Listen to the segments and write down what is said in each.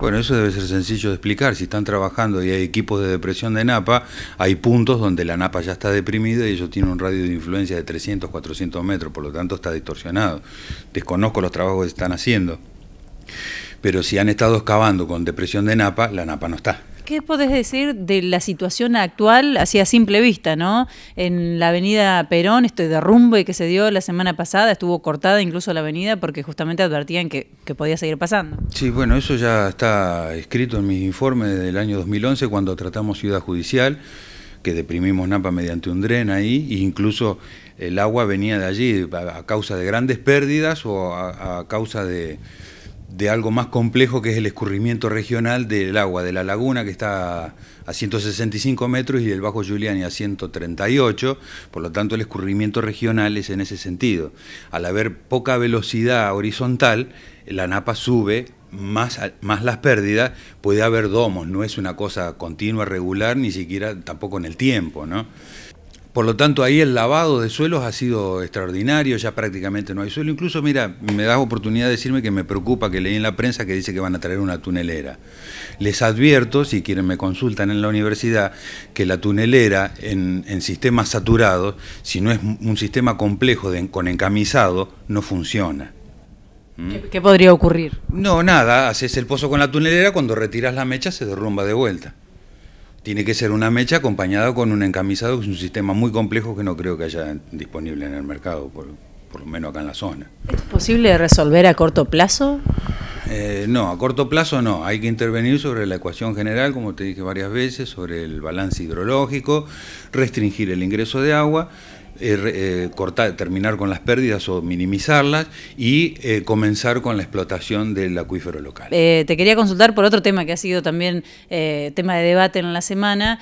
Bueno, eso debe ser sencillo de explicar. Si están trabajando y hay equipos de depresión de napa, hay puntos donde la napa ya está deprimida y ellos tienen un radio de influencia de 300, 400 metros, por lo tanto está distorsionado. Desconozco los trabajos que están haciendo. Pero si han estado excavando con depresión de napa, la napa no está. ¿Qué podés decir de la situación actual, así a simple vista, ¿no? En la avenida Perón, este derrumbe que se dio la semana pasada, estuvo cortada incluso la avenida porque justamente advertían que, podía seguir pasando. Sí, bueno, eso ya está escrito en mis informes del año 2011 cuando tratamos Ciudad Judicial, que deprimimos Napa mediante un dren ahí, e incluso el agua venía de allí a causa de grandes pérdidas o a causa de de algo más complejo que es el escurrimiento regional del agua de la laguna que está a 165 metros y del Bajo Giuliani a 138, por lo tanto el escurrimiento regional es en ese sentido. Al haber poca velocidad horizontal, la napa sube más, más las pérdidas, puede haber domos, no es una cosa continua, regular, ni siquiera tampoco en el tiempo, ¿no? Por lo tanto, ahí el lavado de suelos ha sido extraordinario, ya prácticamente no hay suelo. Incluso, mira, me das oportunidad de decirme que me preocupa que leí en la prensa que dice que van a traer una tunelera. Les advierto, si quieren me consultan en la universidad, que la tunelera en, sistemas saturados, si no es un sistema complejo de, con encamisado, no funciona. ¿Mm? ¿Qué podría ocurrir? No, nada, haces el pozo con la tunelera, cuando retiras la mecha se derrumba de vuelta tiene que ser una mecha acompañada con un encamisado, que es un sistema muy complejo que no creo que haya disponible en el mercado, por, lo menos acá en la zona. ¿Es posible resolver a corto plazo? Eh, no, a corto plazo no. Hay que intervenir sobre la ecuación general, como te dije varias veces, sobre el balance hidrológico, restringir el ingreso de agua eh, eh, cortar, terminar con las pérdidas o minimizarlas y eh, comenzar con la explotación del acuífero local. te quería consultar por otro tema que ha sido también tema de debate en la semana.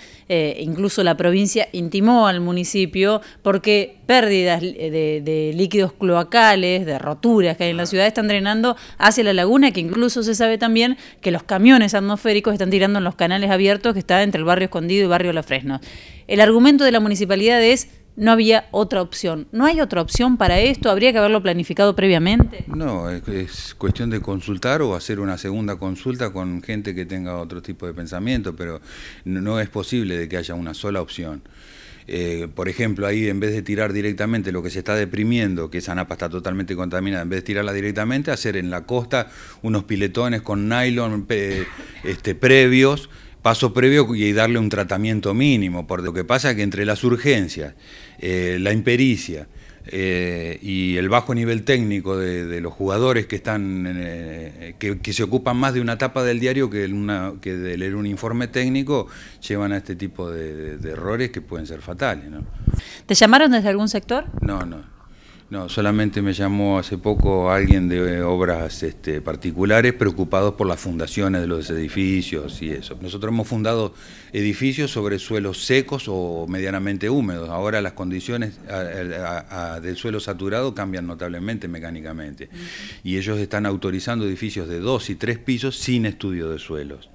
incluso la provincia intimó al municipio porque pérdidas de, líquidos cloacales, de roturas que hay en la ah. ciudad, están drenando hacia la laguna, que incluso se sabe también que los camiones atmosféricos están tirando en los canales abiertos que está entre el barrio Escondido y el barrio La Fresno. El argumento de la municipalidad es no había otra opción. ¿No hay otra opción para esto? ¿Habría que haberlo planificado previamente? No, es, cuestión de consultar o hacer una segunda consulta con gente que tenga otro tipo de pensamiento, pero no es posible de que haya una sola opción. Eh, por ejemplo, ahí en vez de tirar directamente lo que se está deprimiendo, que esa napa está totalmente contaminada, en vez de tirarla directamente, hacer en la costa unos piletones con nylon este, previos paso previo y darle un tratamiento mínimo, por lo que pasa es que entre las urgencias, eh, la impericia eh, y el bajo nivel técnico de, los jugadores que están eh, que, se ocupan más de una etapa del diario que, de leer un informe técnico, llevan a este tipo de, errores que pueden ser fatales. ¿Te llamaron desde algún sector? No, no. No, solamente me llamó hace poco alguien de eh, obras este, particulares preocupados por las fundaciones de los edificios y eso. Nosotros hemos fundado edificios sobre suelos secos o medianamente húmedos. Ahora las condiciones del suelo saturado cambian notablemente mecánicamente. Y ellos están autorizando edificios de dos y tres pisos sin estudio de suelos.